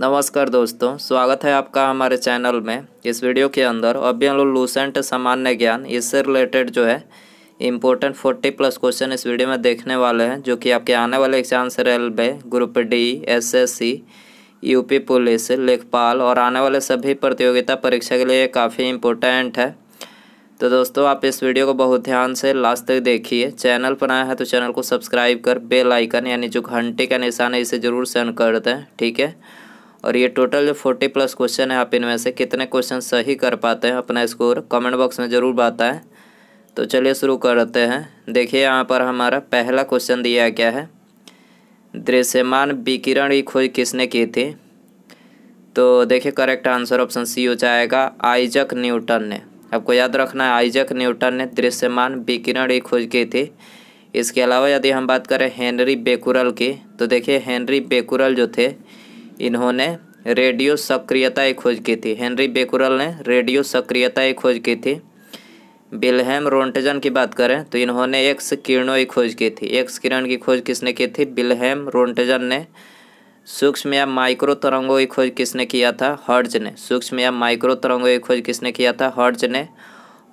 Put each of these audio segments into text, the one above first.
नमस्कार दोस्तों स्वागत है आपका हमारे चैनल में इस वीडियो के अंदर अभी हम लोग लूसेंट सामान्य ज्ञान इससे रिलेटेड जो है इम्पोर्टेंट फोर्टी प्लस क्वेश्चन इस वीडियो में देखने वाले हैं जो कि आपके आने वाले एग्जाम से railway group D SSC UP police लेखपाल और आने वाले सभी प्रतियोगिता परीक्षा के लिए काफ़ी इम्पोर्टेंट है तो दोस्तों आप इस वीडियो को बहुत ध्यान से लास्ट तक देखिए चैनल पर आया है तो चैनल को सब्सक्राइब कर बेल आइकन यानी जो घंटे का निशान है इसे ज़रूर सेंड कर दें ठीक है और ये टोटल जो फोर्टी प्लस क्वेश्चन है आप इनमें से कितने क्वेश्चन सही कर पाते हैं अपना स्कोर कमेंट बॉक्स में ज़रूर बताएं तो चलिए शुरू करते हैं देखिए यहाँ पर हमारा पहला क्वेश्चन दिया क्या है दृश्यमान विकिरण की खोज किसने की थी तो देखिए करेक्ट आंसर ऑप्शन सी हो जाएगा आइजक न्यूटन ने आपको याद रखना है आइजक न्यूटन ने दृश्यमान विकिरण की खोज की थी इसके अलावा यदि हम बात करें हेनरी बेकुरल की तो देखिए हेनरी बेकुरल जो थे इन्होंने रेडियो सक्रियता की खोज की थी हेनरी बेकुरल ने रेडियो सक्रियता की खोज की थी बिलहेम रोंटेजन की बात करें तो इन्होंने एक्स किरणों की खोज की थी एक्स किरण की खोज किसने की थी बिलहेम रोंटेजन ने सूक्ष्म या माइक्रो तरंगों की खोज किसने किया था हर्ज ने सूक्ष्म या माइक्रो तरंगों की खोज किसने किया था हर्ज ने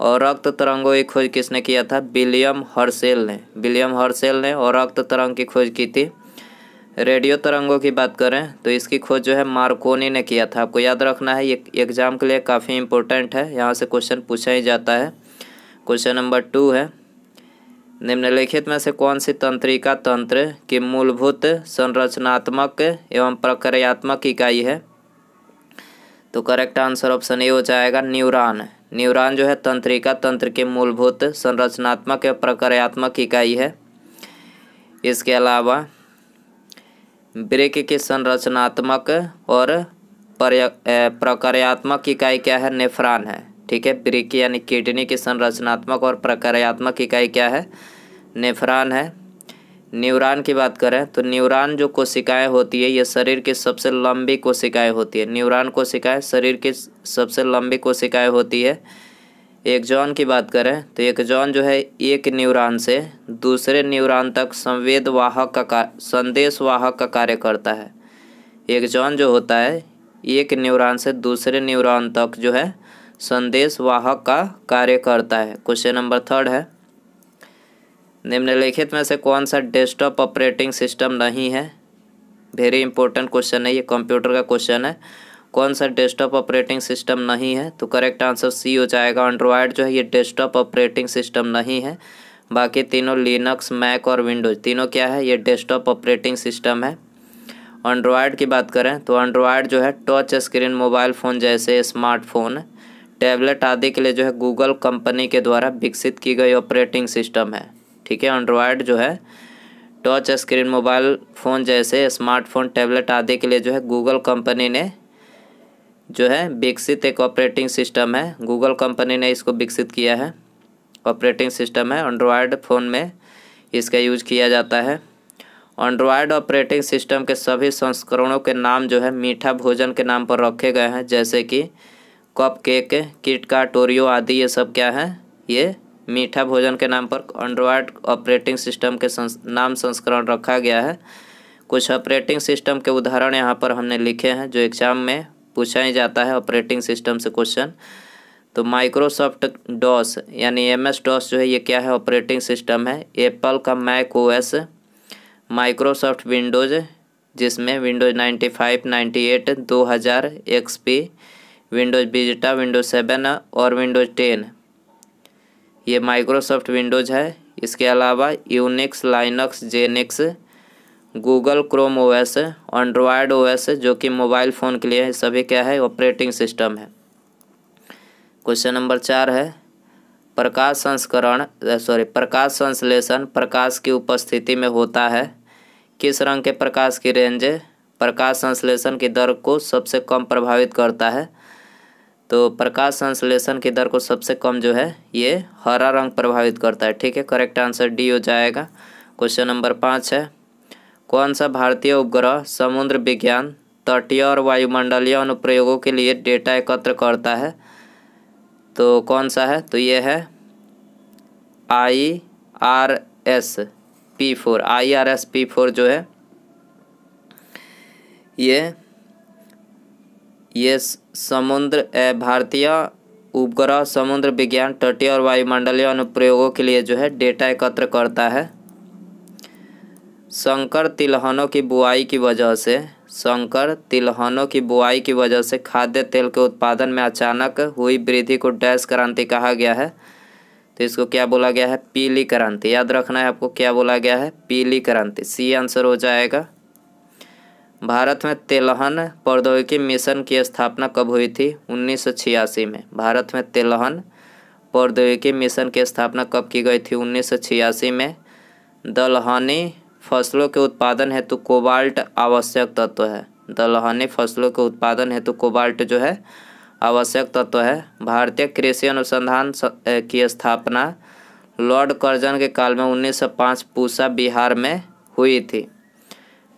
और रक्त तरंगों की खोज किसने किया था विलियम हर्सेल ने विलियम हर्सेल ने और रक्त तरंग की खोज की थी रेडियो तरंगों की बात करें तो इसकी खोज जो है मार्कोनी ने किया था आपको याद रखना है ये एग्ज़ाम के लिए काफ़ी इंपॉर्टेंट है यहाँ से क्वेश्चन पूछा ही जाता है क्वेश्चन नंबर टू है निम्नलिखित में से कौन सी तंत्रिका तंत्र की मूलभूत संरचनात्मक एवं प्रक्रियात्मक इकाई है तो करेक्ट आंसर ऑप्शन ए हो जाएगा न्यूरान न्यूरान जो है तंत्रिका तंत्र की मूलभूत संरचनात्मक एवं प्रक्रियात्मक इकाई है इसके अलावा ब्रेक की संरचनात्मक और प्रक्रियात्मक इकाई क्या है नेफ्रान है ठीक है ब्रेक यानी किडनी की संरचनात्मक और प्रक्रियात्मक इकाई क्या है नेफ्रान है न्यूरॉन की बात करें तो न्यूरॉन जो कोशिकाएं होती है ये शरीर की सबसे लंबी कोशिकाएं होती है न्यूरॉन कोशिकाएं शरीर की सबसे लंबी कोशिकाएं होती है एक जॉन की बात करें तो एक जॉन जो है एक न्यूरॉन से दूसरे न्यूरॉन तक संवेद वाहक का संदेश वाहक का कार्य करता है एक जॉन जो होता है एक न्यूरॉन से दूसरे न्यूरॉन तक जो है संदेश वाहक का कार्य करता है क्वेश्चन नंबर थर्ड है निम्नलिखित में से कौन सा डेस्कटॉप ऑपरेटिंग सिस्टम नहीं है वेरी इंपॉर्टेंट क्वेश्चन है ये कंप्यूटर का क्वेश्चन है कौन सा डेस्कटॉप ऑपरेटिंग सिस्टम नहीं है तो करेक्ट आंसर सी हो जाएगा एंड्रॉयड जो है ये डेस्कटॉप ऑपरेटिंग सिस्टम नहीं है बाकी तीनों लिनक्स मैक और विंडोज तीनों क्या है ये डेस्कटॉप ऑपरेटिंग सिस्टम है एंड्रॉयड की बात करें तो एंड्रॉयड जो है टच स्क्रीन मोबाइल फ़ोन जैसे स्मार्टफोन टैबलेट आदि के लिए जो है गूगल कंपनी के द्वारा विकसित की गई ऑपरेटिंग सिस्टम है ठीक है एंड्रॉयड जो है टच स्क्रीन मोबाइल फ़ोन जैसे स्मार्टफोन टैबलेट आदि के लिए जो है गूगल कंपनी ने जो है विकसित एक ऑपरेटिंग सिस्टम है गूगल कंपनी ने इसको विकसित किया है ऑपरेटिंग सिस्टम है एंड्रॉयड फ़ोन में इसका यूज किया जाता है एंड्रॉयड ऑपरेटिंग सिस्टम के सभी संस्करणों के नाम जो है मीठा भोजन के नाम पर रखे गए हैं जैसे कि कप केक किटकाट ओरियो आदि ये सब क्या है ये मीठा भोजन के नाम पर एंड्रॉयड ऑपरेटिंग सिस्टम के संस, नाम संस्करण रखा गया है कुछ ऑपरेटिंग सिस्टम के उदाहरण यहाँ पर हमने लिखे हैं जो एग्ज़ाम में पूछा ही जाता है ऑपरेटिंग सिस्टम से क्वेश्चन तो माइक्रोसॉफ्ट डॉस यानी एम एस डॉस जो है ये क्या है ऑपरेटिंग सिस्टम है एप्पल का Mac O S Microsoft Windows जिसमें Windows ninety five ninety eight दो हज़ार X P Windows Vista Windows seven और विंडोज टेन ये माइक्रोसॉफ्ट विंडोज है इसके अलावा Unix Linux Xenix Google Chrome O S है एंड्रॉयड ओ एस है जो कि मोबाइल फ़ोन के लिए सभी क्या है ऑपरेटिंग सिस्टम है क्वेश्चन नंबर चार है प्रकाश संस्करण सॉरी प्रकाश संश्लेषण प्रकाश की उपस्थिति में होता है किस रंग के प्रकाश की रेंज प्रकाश संश्लेषण की दर को सबसे कम प्रभावित करता है तो प्रकाश संश्लेषण की दर को सबसे कम जो है ये हरा रंग प्रभावित करता है ठीक है करेक्ट आंसर डी हो जाएगा क्वेश्चन नंबर पाँच है कौन सा भारतीय उपग्रह समुद्र विज्ञान तटीय और वायुमंडलीय अनुप्रयोगों के लिए डेटा एकत्र करता है तो कौन सा है तो ये है I R S P four I R S P four जो है ये ये समुद्र भारतीय उपग्रह समुद्र विज्ञान तटीय और वायुमंडलीय अनुप्रयोगों के लिए जो है डेटा एकत्र करता है संकर तिलहनों की बुआई की वजह से संकर तिलहनों की बुआई की वजह से खाद्य तेल के उत्पादन में अचानक हुई वृद्धि को डैश क्रांति कहा गया है तो इसको क्या बोला गया है पीली क्रांति याद रखना है आपको क्या बोला गया है पीली क्रांति सी आंसर हो जाएगा भारत में तेलहन प्रौद्योगिकी मिशन की स्थापना कब हुई थी उन्नीस में भारत में तेलहन प्रौद्योगिकी मिशन की स्थापना कब की गई थी उन्नीस में दलहनी फसलों के उत्पादन हेतु तो कोबाल्ट आवश्यक तत्व तो है दलहनी फसलों के उत्पादन हेतु तो कोबाल्ट जो है आवश्यक तत्व तो है भारतीय कृषि अनुसंधान की स्थापना लॉर्ड कर्जन के काल में 1905 पूसा बिहार में हुई थी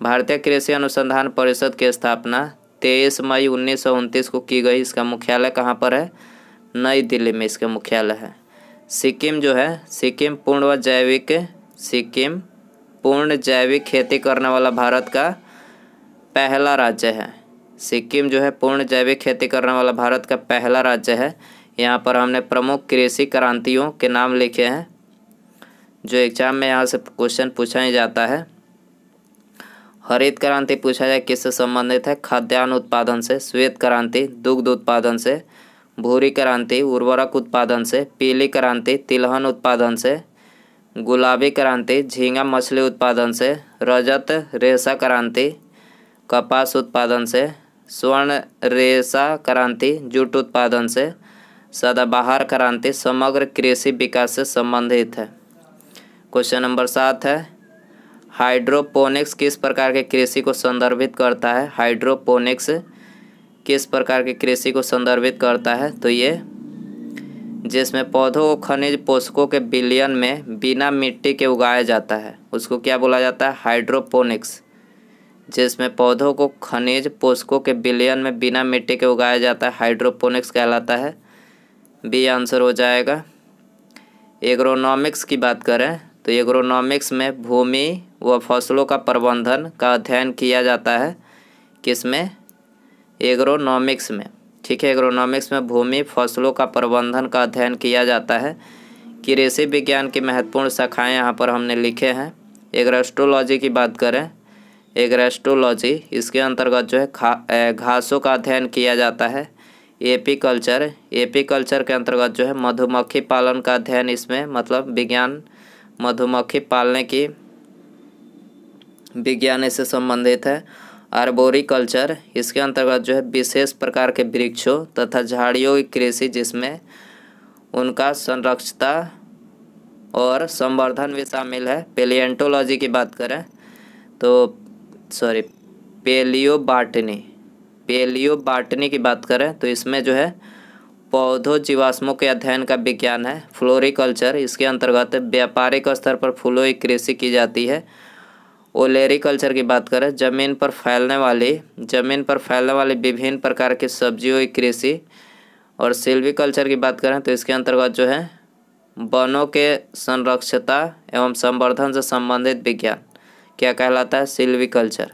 भारतीय कृषि अनुसंधान परिषद की स्थापना 23 मई उन्नीस को की गई इसका मुख्यालय कहाँ पर है नई दिल्ली में इसका मुख्यालय है सिक्किम जो है सिक्किम पूर्ण व जैविक सिक्किम पूर्ण जैविक खेती करने वाला भारत का पहला राज्य है सिक्किम जो है पूर्ण जैविक खेती करने वाला भारत का पहला राज्य है यहाँ पर हमने प्रमुख कृषि क्रांतियों के नाम लिखे हैं जो एग्जाम में यहाँ से क्वेश्चन पूछा ही जाता है हरित क्रांति पूछा जाए किससे संबंधित है खाद्यान्न उत्पादन से श्वेत क्रांति दुग्ध उत्पादन से भूरी क्रांति उर्वरक उत्पादन से पीली क्रांति तिलहन उत्पादन से गुलाबी क्रांति झींगा मछली उत्पादन से रजत रेशा क्रांति कपास उत्पादन से स्वर्ण रेशा क्रांति जूट उत्पादन से सदाबहार क्रांति समग्र कृषि विकास से संबंधित है क्वेश्चन नंबर सात है हाइड्रोपोनिक्स किस प्रकार के कृषि को संदर्भित करता है हाइड्रोपोनिक्स किस प्रकार के कृषि को संदर्भित करता है तो ये जिसमें पौधों को खनिज पोषकों के बिलियन में बिना मिट्टी के उगाया जाता है उसको क्या बोला जाता है हाइड्रोपोनिक्स जिसमें पौधों को खनिज पोषकों के बिलियन में बिना मिट्टी के उगाया जाता है हाइड्रोपोनिक्स कहलाता है बी आंसर हो जाएगा एग्रोनॉमिक्स की बात करें तो एग्रोनॉमिक्स में भूमि व फसलों का प्रबंधन का अध्ययन किया जाता है किसमें एग्रोनॉमिक्स में ठीक है एग्रोनॉमिक्स में भूमि फसलों का प्रबंधन का अध्ययन किया जाता है कृषि विज्ञान की महत्वपूर्ण शाखाएं यहाँ पर हमने लिखे हैं एग्रेस्ट्रोलॉजी की बात करें एग्रेस्ट्रोलॉजी इसके अंतर्गत जो है घासों का अध्ययन किया जाता है एपीकल्चर एपीकल्चर के अंतर्गत जो है मधुमक्खी पालन का अध्ययन इसमें मतलब विज्ञान मधुमक्खी पालने की विज्ञान इससे संबंधित है आर्बोरिकल्चर इसके अंतर्गत जो है विशेष प्रकार के वृक्षों तथा झाड़ियों की कृषि जिसमें उनका संरक्षता और संवर्धन भी शामिल है पेलियंटोलॉजी की बात करें तो sorry palaeobotany palaeobotany की बात करें तो इसमें जो है पौधों जीवाश्मों के अध्ययन का विज्ञान है फ्लोरिकल्चर इसके अंतर्गत व्यापारिक स्तर पर फूलों की कृषि की जाती है ओलेरिकल्चर की बात करें जमीन पर फैलने वाले जमीन पर फैलने वाले विभिन्न प्रकार के सब्जियों की कृषि और सिल्विकल्चर की बात करें तो इसके अंतर्गत जो है वनों के संरक्षता एवं संवर्धन से संबंधित विज्ञान क्या कहलाता है सिल्विकल्चर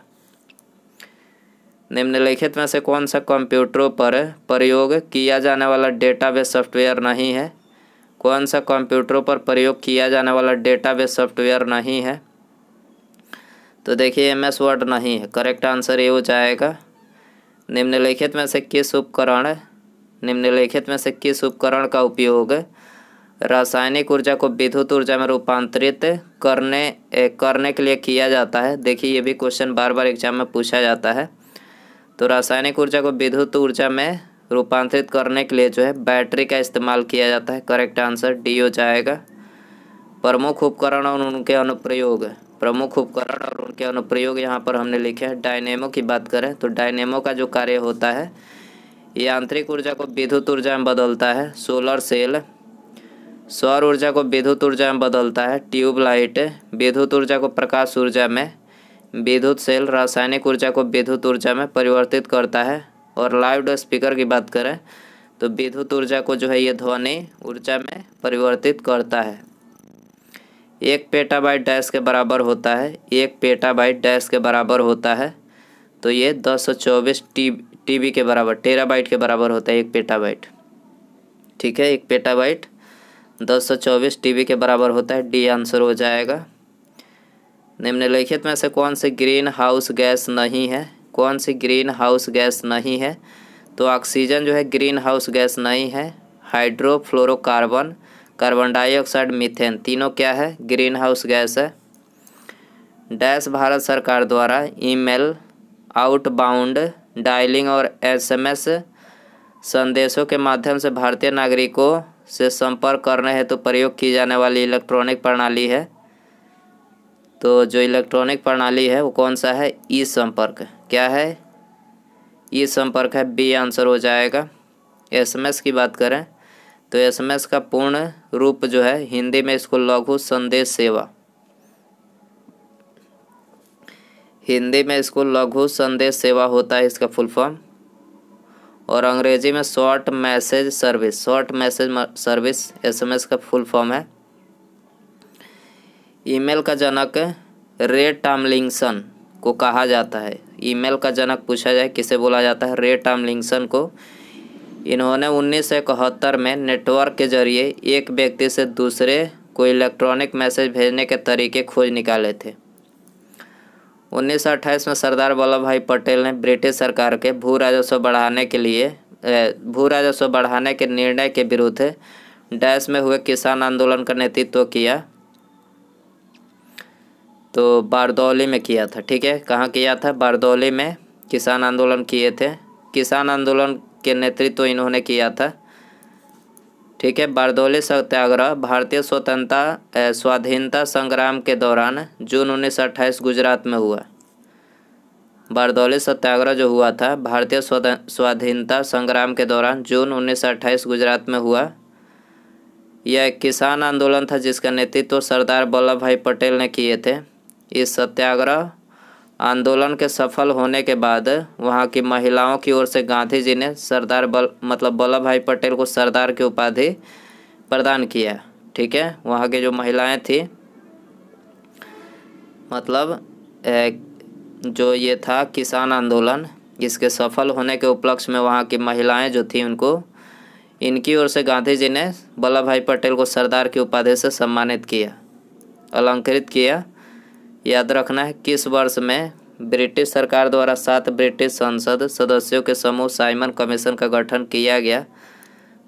निम्नलिखित में से कौन सा कंप्यूटरों पर प्रयोग किया जाने वाला डेटाबेस सॉफ्टवेयर नहीं है कौन सा कंप्यूटरों पर प्रयोग किया जाने वाला डेटाबेस सॉफ्टवेयर नहीं है तो देखिए एम एस वर्ड नहीं है करेक्ट आंसर ये हो जाएगा निम्नलिखित में से किस उपकरण निम्नलिखित में से किस उपकरण का उपयोग रासायनिक ऊर्जा को विद्युत ऊर्जा में रूपांतरित करने ए, करने के लिए किया जाता है देखिए ये भी क्वेश्चन बार बार एग्जाम में पूछा जाता है तो रासायनिक ऊर्जा को विद्युत ऊर्जा में रूपांतरित करने के लिए जो है बैटरी का इस्तेमाल किया जाता है करेक्ट आंसर डी हो जाएगा प्रमुख उपकरण और उनके अनुप्रयोग प्रमुख उपकरण और उनके अनुप्रयोग यहाँ पर हमने लिखे हैं डायनेमो की बात करें तो डायनेमो का जो कार्य होता है ये आंतरिक ऊर्जा को विद्युत ऊर्जा में बदलता है सोलर सेल सौर ऊर्जा को विद्युत ऊर्जा में बदलता है ट्यूबलाइट विद्युत ऊर्जा को प्रकाश ऊर्जा में विद्युत सेल रासायनिक ऊर्जा को विद्युत ऊर्जा में परिवर्तित करता है और लाउड स्पीकर की बात करें तो विद्युत ऊर्जा को जो है ये ध्वनि ऊर्जा में परिवर्तित करता है एक पेटाबाइट डैश के बराबर होता है एक पेटाबाइट डैश के बराबर होता है तो ये दस सौ चौबीस टी टीबी के बराबर टेराबाइट के बराबर होता है एक पेटाबाइट ठीक है एक पेटाबाइट दस सौ चौबीस टीबी के बराबर होता है डी आंसर हो जाएगा निम्नलिखित में से कौन सी ग्रीन हाउस गैस नहीं है कौन सी ग्रीन हाउस गैस नहीं है तो ऑक्सीजन जो है ग्रीन हाउस गैस नहीं है हाइड्रोफ्लोरोकार्बन कार्बन डाइऑक्साइड मीथेन तीनों क्या है ग्रीन हाउस गैस है डैश भारत सरकार द्वारा ईमेल आउटबाउंड डायलिंग और एसएमएस संदेशों के माध्यम से भारतीय नागरिकों से संपर्क करने हेतु तो प्रयोग की जाने वाली इलेक्ट्रॉनिक प्रणाली है तो जो इलेक्ट्रॉनिक प्रणाली है वो कौन सा है ई संपर्क क्या है ई संपर्क है बी आंसर हो जाएगा एसएमएस की बात करें तो एसएमएस का पूर्ण रूप जो है हिंदी में इसको लघु संदेश सेवा हिंदी में इसको लघु संदेश सेवा होता है इसका फुल फॉर्म और अंग्रेजी में short message service short message service SMS का फुल फॉर्म है ईमेल का जनक रे टामलिंगसन को कहा जाता है ईमेल का जनक पूछा जाए किसे बोला जाता है रे टामलिंगसन को इन्होंने उन्नीस में नेटवर्क के जरिए एक व्यक्ति से दूसरे को इलेक्ट्रॉनिक मैसेज भेजने के तरीके खोज निकाले थे उन्नीस में सरदार वल्लभ भाई पटेल ने ब्रिटिश सरकार के भू राजस्व बढ़ाने के लिए भू राजस्व बढ़ाने के निर्णय के विरुद्ध डैश में हुए किसान आंदोलन का नेतृत्व किया तो बारदौली में किया था ठीक है कहाँ किया था बारदौली में किसान आंदोलन किए थे किसान आंदोलन जिसके नेतृत्व तो इन्होंने किया था ठीक है बारदौली सत्याग्रह भारतीय स्वतंत्रता स्वाधीनता संग्राम के दौरान जून उन्नीस गुजरात में हुआ बारदौली सत्याग्रह जो हुआ था भारतीय स्वाधीनता संग्राम के दौरान जून उन्नीस गुजरात में हुआ यह किसान आंदोलन था जिसका नेतृत्व सरदार वल्लभ भाई पटेल ने किए थे इस सत्याग्रह आंदोलन के सफल होने के बाद वहाँ की महिलाओं की ओर से गांधी जी ने सरदार बल मतलब वल्लभ भाई पटेल को सरदार की उपाधि प्रदान किया ठीक है वहाँ के जो महिलाएं थी मतलब जो ये था किसान आंदोलन इसके सफल होने के उपलक्ष्य में वहाँ की महिलाएं जो थी उनको इनकी ओर से गांधी जी ने वल्लभ भाई पटेल को सरदार की उपाधि से सम्मानित किया अलंकृत किया याद रखना है किस वर्ष में ब्रिटिश सरकार द्वारा सात ब्रिटिश संसद सदस्यों के समूह साइमन कमीशन का गठन किया गया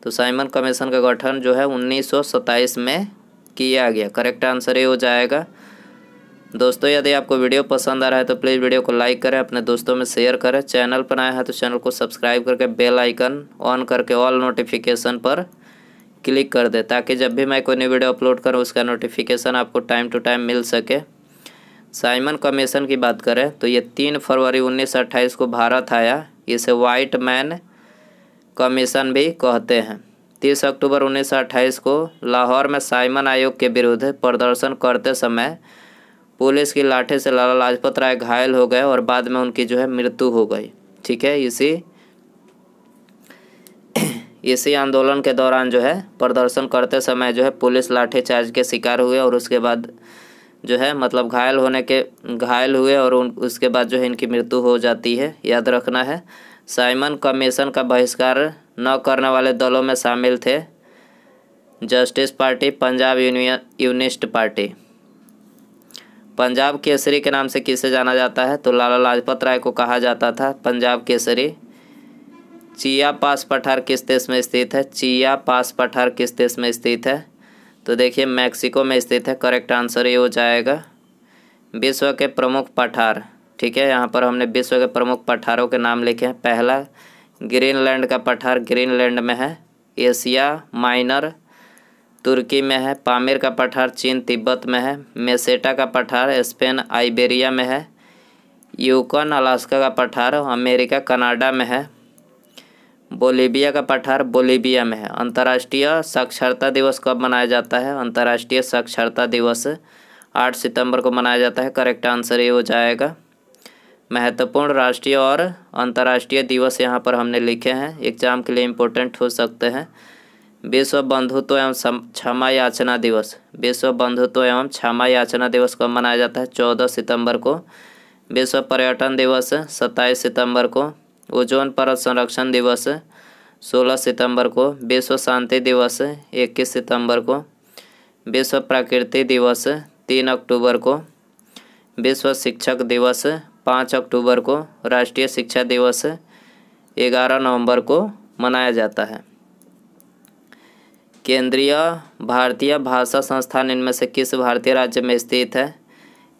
तो साइमन कमीशन का गठन जो है उन्नीस में किया गया करेक्ट आंसर ये हो जाएगा दोस्तों यदि आपको वीडियो पसंद आ रहा है तो प्लीज़ वीडियो को लाइक करें अपने दोस्तों में शेयर करें चैनल पर आया है तो चैनल को सब्सक्राइब करके बेल आइकन ऑन करके ऑल नोटिफिकेशन पर क्लिक कर दें ताकि जब भी मैं कोई नई वीडियो अपलोड करूँ उसका नोटिफिकेशन आपको टाइम टू टाइम मिल सके साइमन कमीशन की बात करें तो ये तीन फरवरी उन्नीस को भारत आया इसे वाइट मैन कमीशन भी कहते हैं तीस अक्टूबर उन्नीस को लाहौर में साइमन आयोग के विरुद्ध प्रदर्शन करते समय पुलिस की लाठी से लाला लाजपत राय घायल हो गए और बाद में उनकी जो है मृत्यु हो गई ठीक है इसी इसी आंदोलन के दौरान जो है प्रदर्शन करते समय जो है पुलिस लाठीचार्ज के शिकार हुए और उसके बाद जो है मतलब घायल होने के घायल हुए और उन उसके बाद जो है इनकी मृत्यु हो जाती है याद रखना है साइमन कमीशन का बहिष्कार न करने वाले दलों में शामिल थे justice party Punjab union unionist party Punjab Kesari के नाम से किसे जाना जाता है तो लाला लाजपत राय को कहा जाता था पंजाब केसरी चिया पास पठार किस देश में स्थित है चिया पास पठार किस देश में स्थित है तो देखिए मैक्सिको में स्थित है करेक्ट आंसर ये हो जाएगा विश्व के प्रमुख पठार ठीक है यहाँ पर हमने विश्व के प्रमुख पठारों के नाम लिखे हैं पहला ग्रीनलैंड का पठार ग्रीनलैंड में है एशिया माइनर तुर्की में है पामिर का पठार चीन तिब्बत में है मेसेटा का पठार स्पेन आइबेरिया में है यूकन अलास्का का पठार अमेरिका कनाडा में है बोलीबिया का पठार बोलीबिया में है अंतर्राष्ट्रीय साक्षरता दिवस कब मनाया जाता है अंतर्राष्ट्रीय साक्षरता दिवस आठ सितंबर को मनाया जाता है करेक्ट आंसर ये हो जाएगा महत्वपूर्ण राष्ट्रीय और अंतर्राष्ट्रीय दिवस यहाँ पर हमने लिखे हैं एग्जाम के लिए इम्पोर्टेंट हो सकते हैं विश्व बंधुत्व एवं क्षमा याचना दिवस विश्व बंधुत्व एवं क्षमा याचना दिवस कब मनाया जाता है चौदह सितंबर को विश्व पर्यटन दिवस सत्ताईस सितंबर को ओजोन परत संरक्षण दिवस 16 सितंबर को विश्व शांति दिवस 21 सितंबर को विश्व प्रकृति दिवस 3 अक्टूबर को विश्व शिक्षक दिवस 5 अक्टूबर को राष्ट्रीय शिक्षा दिवस 11 नवंबर को मनाया जाता है केंद्रीय भारतीय भाषा संस्थान इनमें से किस भारतीय राज्य में स्थित है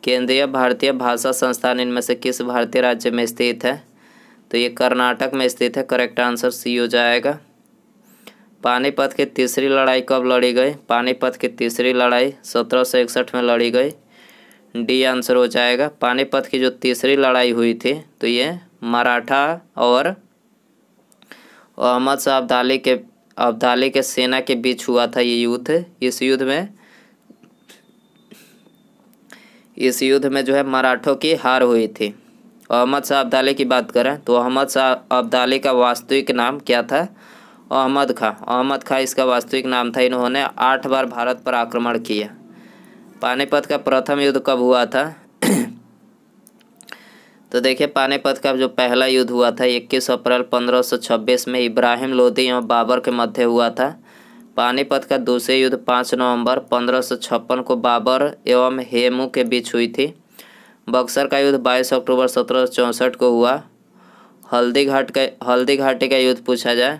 केंद्रीय भारतीय भाषा संस्थान इनमें से किस भारतीय राज्य में स्थित है तो ये कर्नाटक में स्थित है करेक्ट आंसर सी हो जाएगा पानीपत की तीसरी लड़ाई कब लड़ी गई पानीपत की तीसरी लड़ाई सत्रह सौ इकसठ में लड़ी गई डी आंसर हो जाएगा पानीपत की जो तीसरी लड़ाई हुई थी तो ये मराठा और अहमद शाह अब्दाली के अब्दाली के सेना के बीच हुआ था ये युद्ध इस युद्ध में इस युद्ध में जो है मराठों की हार हुई थी अहमद शाह अब्दाले की बात करें तो अहमद शाह अब्दाले का वास्तविक नाम क्या था अहमद खां अहमद खां इसका वास्तविक नाम था इन्होंने आठ बार भारत पर आक्रमण किया पानीपत का प्रथम युद्ध कब हुआ था तो देखिए पानीपत का जो पहला युद्ध हुआ था 21 अप्रैल 1526 में इब्राहिम लोधी एवं बाबर के मध्य हुआ था पानीपत का दूसरे युद्ध 5 नवंबर पंद्रह को बाबर एवं हेमू के बीच हुई थी बक्सर का युद्ध 22 अक्टूबर सत्रह को हुआ हल्दी घाट का हल्दी घाटी का युद्ध पूछा जाए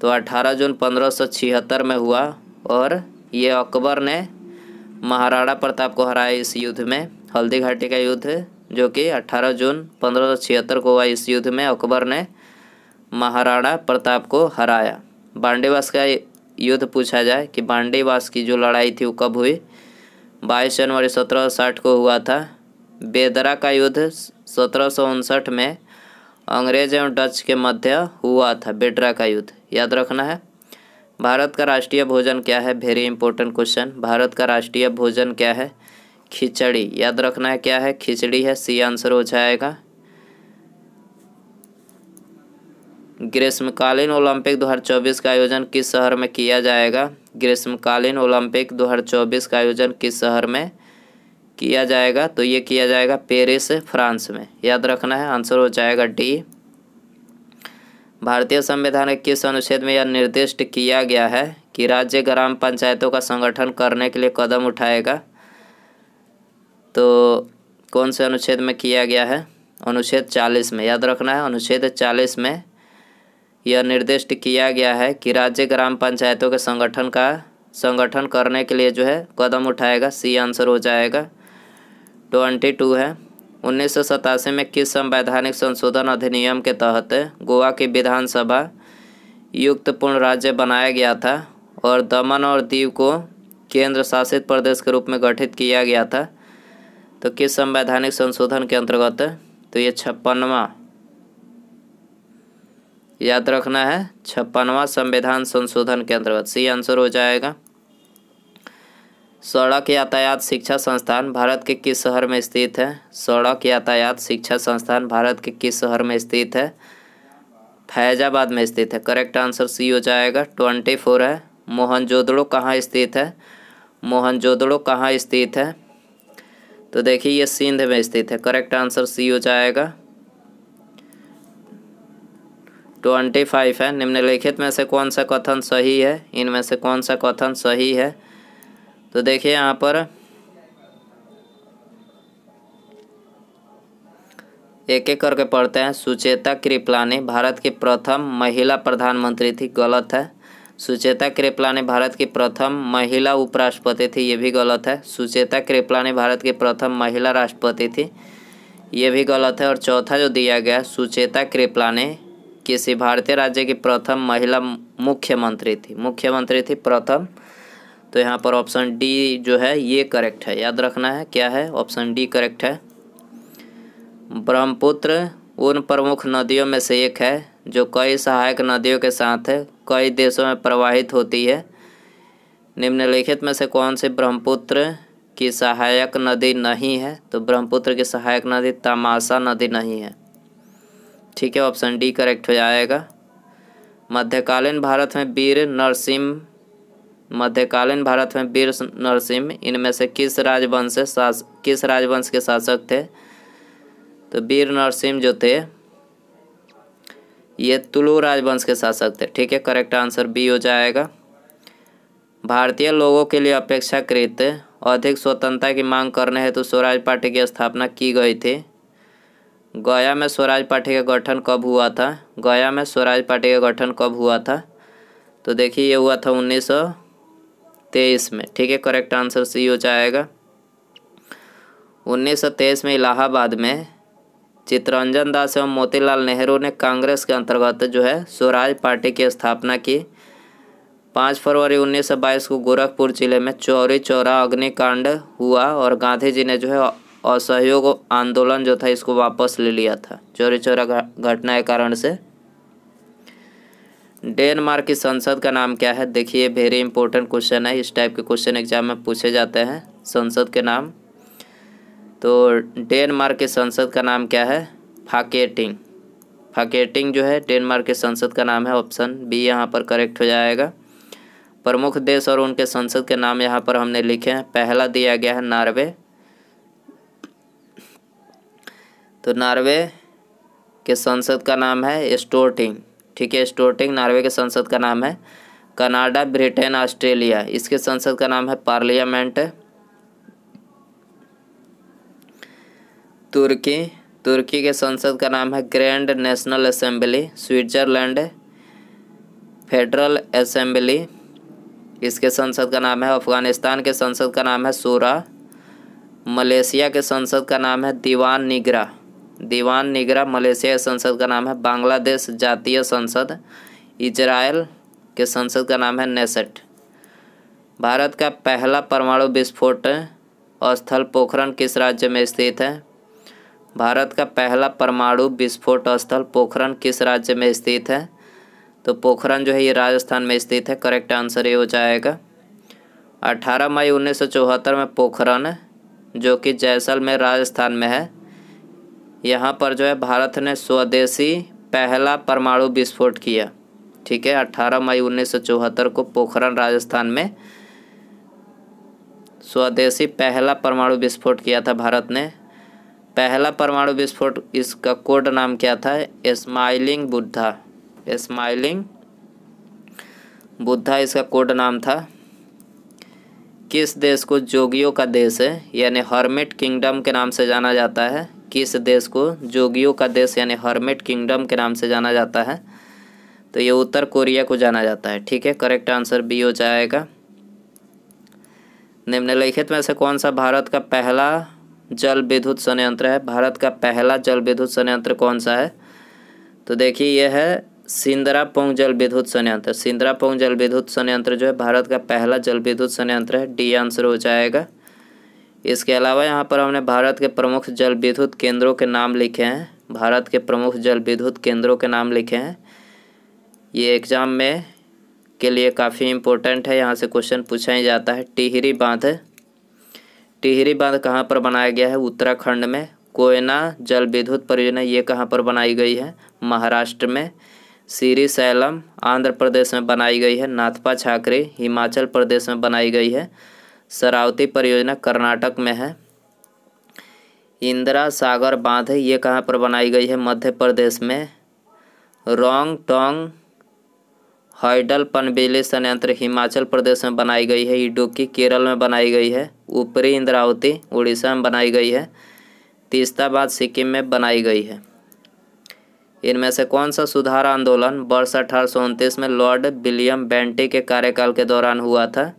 तो 18 जून पंद्रह में हुआ और ये अकबर ने महाराणा प्रताप को हराया इस युद्ध में हल्दी घाटी का युद्ध जो कि 18 जून पंद्रह को हुआ इस युद्ध में अकबर ने महाराणा प्रताप को हराया बांडीवास का युद्ध पूछा जाए कि बांडीवास की जो लड़ाई थी वो कब हुई 22 जनवरी सत्रह को हुआ था बेदरा का युद्ध सत्रह में अंग्रेज एवं डच के मध्य हुआ था बेडरा का युद्ध याद रखना है भारत का राष्ट्रीय भोजन क्या है वेरी इंपॉर्टेंट क्वेश्चन भारत का राष्ट्रीय भोजन क्या है खिचड़ी याद रखना है क्या है खिचड़ी है सी आंसर हो जाएगा ग्रीष्मकालीन ओलंपिक 2024 का आयोजन किस शहर में किया जाएगा ग्रीष्मकालीन ओलंपिक 2024 का आयोजन किस शहर में किया जाएगा तो ये किया जाएगा पेरिस फ्रांस में याद रखना है आंसर हो जाएगा डी भारतीय संविधान के किस अनुच्छेद में यह निर्दिष्ट किया गया है कि राज्य ग्राम पंचायतों का संगठन करने के लिए कदम उठाएगा तो कौन से अनुच्छेद में किया गया है अनुच्छेद चालीस में याद रखना है अनुच्छेद चालीस में यह निर्दिष्ट किया गया है कि राज्य ग्राम पंचायतों के संगठन का संगठन करने के लिए जो है कदम उठाएगा सी आंसर हो जाएगा ट्वेंटी टू है उन्नीस में किस संवैधानिक संशोधन अधिनियम के तहत गोवा की विधानसभा युक्तपूर्ण राज्य बनाया गया था और दमन और दीव को केंद्र शासित प्रदेश के रूप में गठित किया गया था तो किस संवैधानिक संशोधन के अंतर्गत तो ये छप्पनवा याद रखना है छप्पनवा संविधान संशोधन के अंतर्गत सी आंसर हो जाएगा सड़क यातायात शिक्षा संस्थान भारत के किस शहर में स्थित है सड़क यातायात शिक्षा संस्थान भारत के किस शहर में स्थित है फैजाबाद में स्थित है करेक्ट आंसर सी हो जाएगा ट्वेंटी फोर है मोहनजोदड़ो कहाँ स्थित है मोहनजोदड़ो कहाँ स्थित है तो देखिए ये सिंध में स्थित है करेक्ट आंसर सी हो जाएगा ट्वेंटी फाइव है निम्नलिखित में से कौन सा कथन सही है इनमें से कौन सा कथन सही है तो देखिए यहाँ पर एक एक करके पढ़ते हैं सुचेता कृपलानी भारत की प्रथम महिला प्रधानमंत्री थी गलत है सुचेता कृपलानी भारत की प्रथम महिला उपराष्ट्रपति थी ये भी गलत है सुचेता कृपलानी भारत की प्रथम महिला राष्ट्रपति थी ये भी गलत है और चौथा जो दिया गया सुचेता कृपलानी किसी भारतीय राज्य की प्रथम महिला मुख्यमंत्री थी मुख्यमंत्री थी प्रथम तो यहाँ पर ऑप्शन डी जो है ये करेक्ट है याद रखना है क्या है ऑप्शन डी करेक्ट है ब्रह्मपुत्र उन प्रमुख नदियों में से एक है जो कई सहायक नदियों के साथ है कई देशों में प्रवाहित होती है निम्नलिखित में से कौन से ब्रह्मपुत्र की सहायक नदी नहीं है तो ब्रह्मपुत्र की सहायक नदी तमाशा नदी नहीं है ठीक है ऑप्शन डी करेक्ट हो जाएगा मध्यकालीन भारत में वीर नरसिंह मध्यकालीन भारत में वीर नरसिंह इनमें से किस राजवंश शास किस राजवंश के शासक थे तो वीर नरसिंह जो थे ये तुलु राजवंश के शासक थे ठीक है करेक्ट आंसर बी हो जाएगा भारतीय लोगों के लिए अपेक्षाकृत अधिक स्वतंत्रता की मांग करने हेतु स्वराज पार्टी की स्थापना की गई थी गया में स्वराज पार्टी का गठन कब हुआ था गया में स्वराज पार्टी का गठन कब हुआ था तो देखिए ये हुआ था उन्नीस तेईस में ठीक है करेक्ट आंसर सी हो जाएगा उन्नीस सौ तेईस में इलाहाबाद में चित्रंजन दास एवं मोतीलाल नेहरू ने कांग्रेस के अंतर्गत जो है स्वराज पार्टी की स्थापना की पाँच फरवरी उन्नीस सौ बाईस को गोरखपुर जिले में चौरी चौरा अग्निकांड हुआ और गांधी जी ने जो है असहयोग आंदोलन जो था इसको वापस ले लिया था चौरी चौरा घटना के कारण से डेनमार्क की संसद का नाम क्या है देखिए वेरी इंपॉर्टेंट क्वेश्चन है इस टाइप के क्वेश्चन एग्जाम में पूछे जाते हैं संसद के नाम तो डेनमार्क के संसद का नाम क्या है फाकेटिंग फाकेटिंग जो है डेनमार्क के संसद का नाम है ऑप्शन बी यहाँ पर करेक्ट हो जाएगा प्रमुख देश और उनके संसद के नाम यहाँ पर हमने लिखे हैं पहला दिया गया है नार्वे तो नार्वे के संसद का नाम है स्टोटिंग ठीक है स्टोर्टिंग नॉर्वे के संसद का नाम है कनाडा ब्रिटेन ऑस्ट्रेलिया इसके संसद का नाम है पार्लियामेंट तुर्की तुर्की के संसद का नाम है grand national assembly Switzerland federal assembly इसके संसद का नाम है अफगानिस्तान के संसद का नाम है सूरा मलेशिया के संसद का नाम है दीवान निगरा दीवान निगरा मलेशिया संसद का नाम है बांग्लादेश जातीय संसद इजराइल के संसद का नाम है नेसेट भारत का पहला परमाणु विस्फोट स्थल पोखरण किस राज्य में स्थित है भारत का पहला परमाणु विस्फोट स्थल पोखरण किस राज्य में स्थित है तो पोखरण जो है ये राजस्थान में स्थित है करेक्ट आंसर ये हो जाएगा 18 मई उन्नीस में पोखरण जो कि जैसलमेर राजस्थान में है यहाँ पर जो है भारत ने स्वदेशी पहला परमाणु विस्फोट किया ठीक है 18 मई उन्नीस को पोखरण राजस्थान में स्वदेशी पहला परमाणु विस्फोट किया था भारत ने पहला परमाणु विस्फोट इसका कोड नाम क्या था स्माइलिंग बुद्धा स्माइलिंग बुद्धा इसका कोड नाम था किस देश को जोगियों का देश है यानी हर्मिट किंगडम के नाम से जाना जाता है किस देश को जोगियों का देश यानी हर्मेट किंगडम के नाम से जाना जाता है तो ये उत्तर कोरिया को जाना जाता है ठीक है करेक्ट आंसर बी हो जाएगा निम्नलिखित में से कौन सा भारत का पहला जल विद्युत संयंत्र है भारत का पहला जल विद्युत संयंत्र कौन सा है तो देखिए यह है सिंदरा पोंग जल विद्युत संयंत्र सिंदरा पोंग जल विद्युत संयंत्र जो है भारत का पहला जल विद्युत संयंत्र है डी आंसर हो जाएगा इसके अलावा यहाँ पर हमने भारत के प्रमुख जल विद्युत केंद्रों के नाम लिखे हैं भारत के प्रमुख जल विद्युत केंद्रों के नाम लिखे हैं ये एग्ज़ाम में के लिए काफ़ी इम्पोर्टेंट है यहाँ से क्वेश्चन पूछा ही जाता है टिहरी बांध टिहरी बांध कहाँ पर बनाया गया है उत्तराखंड में कोयना जल विद्युत परियोजना ये कहाँ पर बनाई गई है महाराष्ट्र में सीरी सैलम आंध्र प्रदेश में बनाई गई है नाथपा छाकरी हिमाचल प्रदेश में बनाई गई है शरावती परियोजना कर्नाटक में है इंदिरा सागर बांध ये कहाँ पर बनाई गई है मध्य प्रदेश में रोंग टोंग हाइडल पनबिजली संयंत्र हिमाचल प्रदेश में बनाई गई है इडुक्की केरल में बनाई गई है ऊपरी इंद्रावती उड़ीसा में बनाई गई है तीस्ताबाद सिक्किम में बनाई गई है इनमें से कौन सा सुधार आंदोलन वर्ष अठारह में लॉर्ड विलियम बेंटी के कार्यकाल के दौरान हुआ था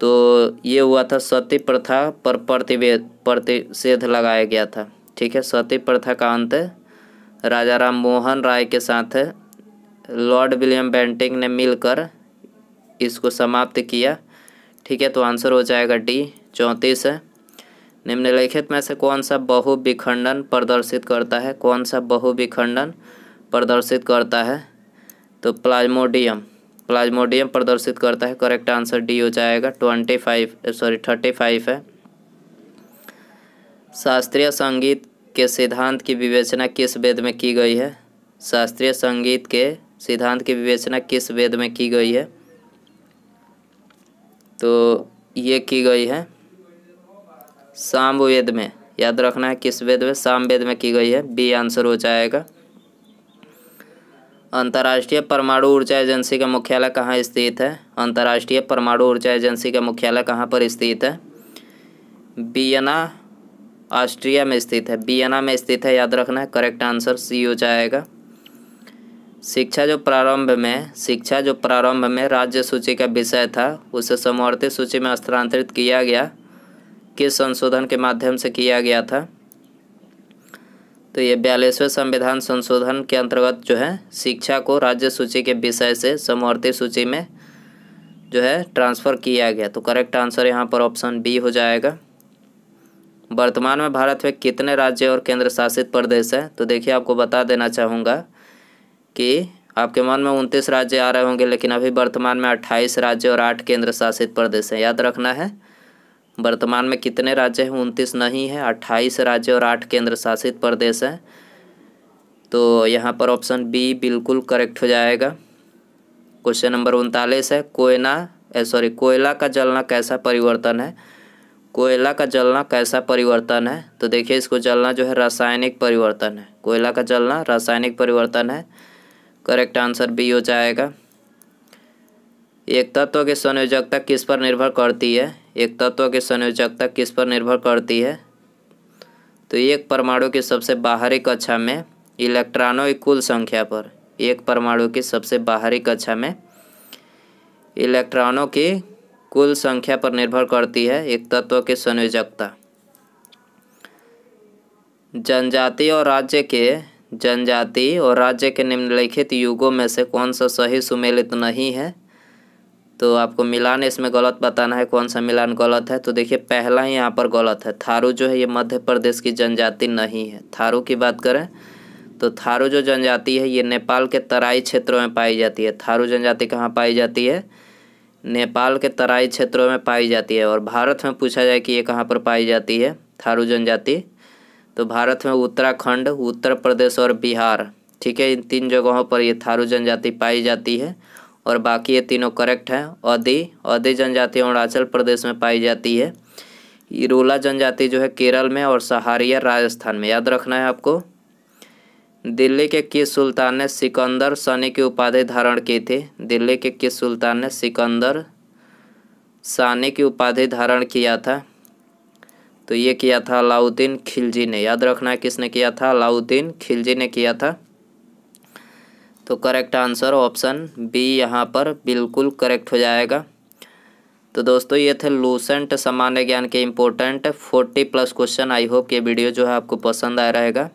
तो ये हुआ था सती प्रथा पर प्रतिवेद प्रतिषेध लगाया गया था ठीक है सती प्रथा का अंत राजा राम मोहन राय के साथ लॉर्ड विलियम बेंटिंग ने मिलकर इसको समाप्त किया ठीक है तो आंसर हो जाएगा डी चौंतीस है निम्नलिखित में से कौन सा बहुविखंडन प्रदर्शित करता है कौन सा बहुविखंडन प्रदर्शित करता है तो प्लाज्मोडियम प्लाज्मोडियम प्रदर्शित करता है करेक्ट आंसर डी हो जाएगा twenty five sorry thirty five है शास्त्रीय संगीत के सिद्धांत की विवेचना किस वेद में की गई है शास्त्रीय संगीत के सिद्धांत की विवेचना किस वेद में की गई है तो ये की गई है साम वेद में याद रखना है किस वेद में साम वेद में की गई है बी आंसर हो जाएगा अंतर्राष्ट्रीय परमाणु ऊर्जा एजेंसी का मुख्यालय कहाँ स्थित है अंतर्राष्ट्रीय परमाणु ऊर्जा एजेंसी का मुख्यालय कहाँ पर स्थित है बियना ऑस्ट्रिया में स्थित है बियना में स्थित है याद रखना है करेक्ट आंसर सी हो जाएगा शिक्षा जो प्रारंभ में शिक्षा जो प्रारंभ में राज्य सूची का विषय था उसे समवर्ती सूची में स्थानांतरित किया गया किस संशोधन के माध्यम से किया गया था तो ये बयालीसवें संविधान संशोधन के अंतर्गत जो है शिक्षा को राज्य सूची के विषय से समवर्ती सूची में जो है ट्रांसफ़र किया गया तो करेक्ट आंसर यहाँ पर ऑप्शन बी हो जाएगा वर्तमान में भारत में कितने राज्य और केंद्र शासित प्रदेश हैं तो देखिए आपको बता देना चाहूँगा कि आपके मन में उनतीस राज्य आ रहे होंगे लेकिन अभी वर्तमान में अट्ठाईस राज्य और आठ केंद्र शासित प्रदेश हैं याद रखना है वर्तमान में कितने राज्य हैं उनतीस नहीं है अट्ठाईस राज्य और आठ केंद्र शासित प्रदेश हैं तो यहाँ पर ऑप्शन बी बिल्कुल करेक्ट हो जाएगा क्वेश्चन नंबर उनतालीस है कोयना सॉरी कोयला का जलना कैसा परिवर्तन है कोयला का जलना कैसा परिवर्तन है तो देखिए इसको जलना जो है रासायनिक परिवर्तन है कोयला का जलना रासायनिक परिवर्तन है करेक्ट आंसर बी हो जाएगा एक तत्व की संयोजकता किस पर निर्भर करती है एक तत्व की संयोजकता किस पर निर्भर करती है तो एक परमाणु की सबसे बाहरी कक्षा में इलेक्ट्रॉनों की कुल संख्या पर एक परमाणु की सबसे बाहरी कक्षा में इलेक्ट्रॉनों की कुल संख्या पर निर्भर करती है एक तत्व की संयोजकता जनजाति और राज्य के जनजाति और राज्य के निम्नलिखित युगों में से कौन सा सही सुमेलित नहीं है तो आपको मिलान इसमें गलत बताना है कौन सा मिलान गलत है तो देखिए पहला ही यहाँ पर गलत है थारू जो है ये मध्य प्रदेश की जनजाति नहीं है थारू की बात करें तो थारू जो जनजाति है ये नेपाल के तराई क्षेत्रों में पाई जाती है थारू जनजाति कहाँ पाई जाती है नेपाल के तराई क्षेत्रों में पाई जाती है और भारत में पूछा जाए कि ये कहाँ पर पाई जाती है थारू जनजाति तो भारत में उत्तराखंड उत्तर प्रदेश और बिहार ठीक है इन तीन जगहों पर ये थारू जनजाति पाई जाती है और बाकी ये तीनों करेक्ट हैं औधि औधि जनजाति अरुणाचल प्रदेश में पाई जाती है इरोला जनजाति जो है केरल में और सहारिया राजस्थान में याद रखना है आपको दिल्ली के किस सुल्तान ने सिकंदर सनी की उपाधि धारण की थी दिल्ली के किस सुल्तान ने सिकंदर सानी की उपाधि धारण किया था तो ये किया था अलाउद्दीन खिलजी ने याद रखना है किसने किया था अलाउद्दीन खिलजी ने किया था तो करेक्ट आंसर ऑप्शन बी यहाँ पर बिल्कुल करेक्ट हो जाएगा तो दोस्तों ये थे लूसेंट सामान्य ज्ञान के important forty plus question I hope ये वीडियो जो है आपको पसंद आया रहेगा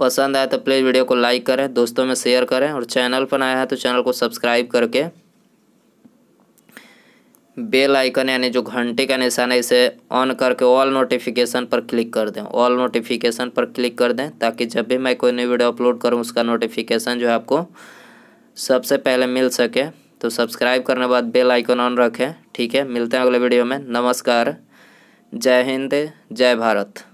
पसंद आया तो प्लीज़ वीडियो को लाइक करें दोस्तों में शेयर करें और चैनल पर आया है तो चैनल को सब्सक्राइब करके बेल आइकन यानी जो घंटे का निशान है इसे ऑन करके ऑल नोटिफिकेशन पर क्लिक कर दें ऑल नोटिफिकेशन पर क्लिक कर दें ताकि जब भी मैं कोई नई वीडियो अपलोड करूं उसका नोटिफिकेशन जो है आपको सबसे पहले मिल सके तो सब्सक्राइब करने बाद बेल आइकन ऑन रखें ठीक है मिलते हैं अगले वीडियो में नमस्कार जय हिंद जय भारत